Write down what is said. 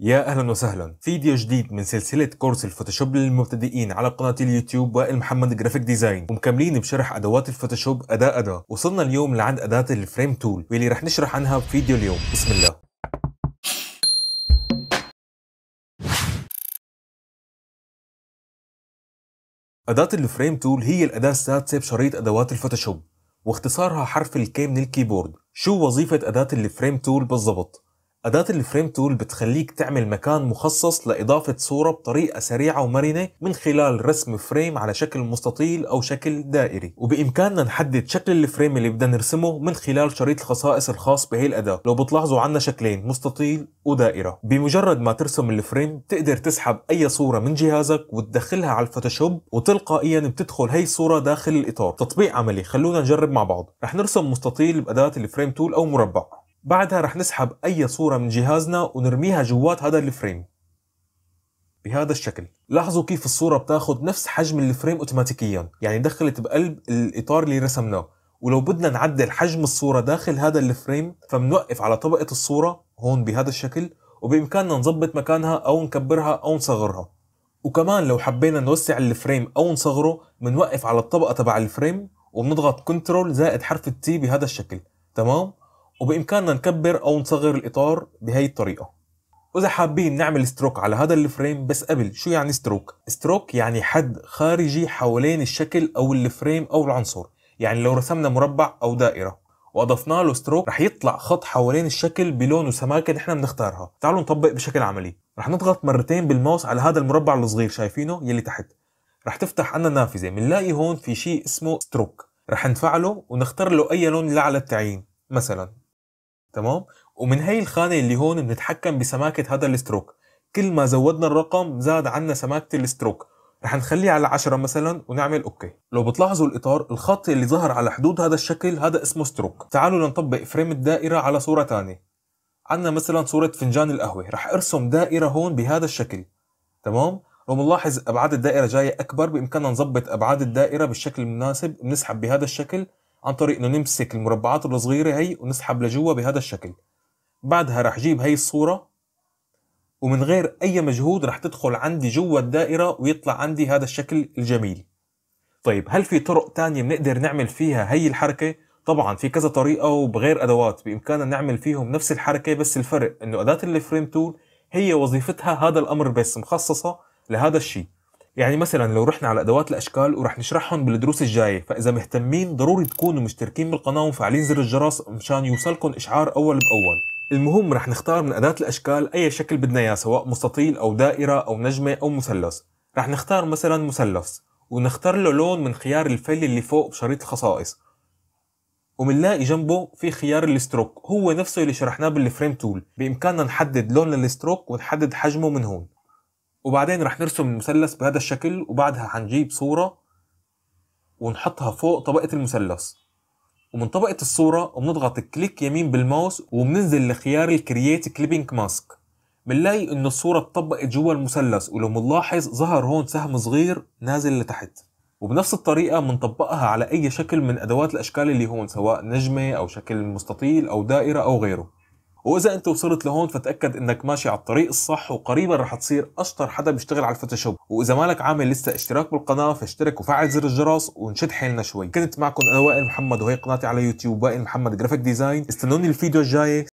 يا اهلا وسهلا فيديو جديد من سلسله كورس الفوتوشوب للمبتدئين على قناه اليوتيوب وائل محمد جرافيك ديزاين ومكملين بشرح ادوات الفوتوشوب اداه اداه وصلنا اليوم لعند اداه الفريم تول واللي رح نشرح عنها بفيديو اليوم بسم الله أداة الفريم تول هي الأداة السادسة بشريط أدوات الفوتوشوب واختصارها حرف الكي من الكيبورد شو وظيفة أداة الفريم تول بالضبط؟ أداة الفريم تول بتخليك تعمل مكان مخصص لإضافة صورة بطريقة سريعة ومرنة من خلال رسم فريم على شكل مستطيل أو شكل دائري وبإمكاننا نحدد شكل الفريم اللي بدنا نرسمه من خلال شريط الخصائص الخاص بهي الأداة لو بتلاحظوا عنا شكلين مستطيل ودائرة بمجرد ما ترسم الفريم تقدر تسحب أي صورة من جهازك وتدخلها على الفوتوشوب وتلقائيا بتدخل هي الصورة داخل الإطار تطبيق عملي خلونا نجرب مع بعض رح نرسم مستطيل بأداة الفريم تول أو مربع بعدها رح نسحب اي صورة من جهازنا ونرميها جوات هذا الفريم بهذا الشكل لاحظوا كيف الصورة بتاخد نفس حجم الفريم اوتوماتيكيا يعني دخلت بقلب الاطار اللي رسمناه ولو بدنا نعدل حجم الصورة داخل هذا الفريم فبنوقف على طبقة الصورة هون بهذا الشكل وبإمكاننا نظبط مكانها أو نكبرها أو نصغرها وكمان لو حبينا نوسع الفريم أو نصغره بنوقف على الطبقة تبع الفريم وبنضغط كنترول زائد حرف التي بهذا الشكل تمام وبإمكاننا نكبر أو نصغر الإطار بهي الطريقة وإذا حابين نعمل ستروك على هذا الفريم بس قبل شو يعني ستروك؟ ستروك يعني حد خارجي حوالين الشكل أو الفريم أو العنصر يعني لو رسمنا مربع أو دائرة وأضفنا له ستروك رح يطلع خط حوالين الشكل بلون وسماكة نحن بنختارها تعالوا نطبق بشكل عملي رح نضغط مرتين بالماوس على هذا المربع الصغير شايفينه يلي تحت رح تفتح عنا نافذة بنلاقي هون في شيء اسمه ستروك رح نفعله ونختار له أي لون لعلى التعيين مثلا تمام ومن هي الخانه اللي هون بنتحكم بسماكه هذا الستروك كل ما زودنا الرقم زاد عنا سماكه الستروك رح نخليه على 10 مثلا ونعمل اوكي لو بتلاحظوا الاطار الخط اللي ظهر على حدود هذا الشكل هذا اسمه ستروك تعالوا لنطبق فريم الدائره على صوره ثانيه عندنا مثلا صوره فنجان القهوه رح ارسم دائره هون بهذا الشكل تمام لو بنلاحظ ابعاد الدائره جايه اكبر بامكاننا نظبط ابعاد الدائره بالشكل المناسب بنسحب بهذا الشكل عن طريق انه نمسك المربعات الصغيره هي ونسحب لجوا بهذا الشكل بعدها رح جيب هي الصوره ومن غير اي مجهود رح تدخل عندي جوا الدائره ويطلع عندي هذا الشكل الجميل طيب هل في طرق تانية بنقدر نعمل فيها هي الحركة؟ طبعا في كذا طريقة وبغير أدوات بإمكاننا نعمل فيهم نفس الحركة بس الفرق إنه أداة الفريم تول هي وظيفتها هذا الأمر بس مخصصة لهذا الشيء يعني مثلا لو رحنا على ادوات الاشكال ورح نشرحهم بالدروس الجايه فاذا مهتمين ضروري تكونوا مشتركين بالقناه ومفعلين زر الجرس مشان يوصلكم اشعار اول باول المهم رح نختار من اداه الاشكال اي شكل بدنا اياه سواء مستطيل او دائره او نجمه او مثلث رح نختار مثلا مثلث ونختار له لون من خيار الفل اللي فوق بشريط الخصائص ومنلاقي جنبه في خيار الستروك هو نفسه اللي شرحناه بالفريم تول بامكاننا نحدد لون للستروك ونحدد حجمه من هون وبعدين رح نرسم المثلث بهذا الشكل وبعدها هنجيب صورة ونحطها فوق طبقة المثلث ومن طبقة الصورة بنضغط كليك يمين بالماوس وبننزل لخيار الكرييت كليبينج ماسك بنلاقي انه الصورة اتطبقت جوا المثلث ولو بنلاحظ ظهر هون سهم صغير نازل لتحت وبنفس الطريقة بنطبقها على أي شكل من أدوات الأشكال اللي هون سواء نجمة أو شكل مستطيل أو دائرة أو غيره واذا انت وصلت لهون فتاكد انك ماشي على الطريق الصح وقريبا رح تصير اشطر حدا بيشتغل على الفوتوشوب واذا مالك عامل لسه اشتراك بالقناه فاشترك وفعل زر الجرس ونشد حيلنا شوي كنت معكم انا وائل محمد وهي قناتي على يوتيوب وائل محمد جرافيك ديزاين استنوني الفيديو الجاي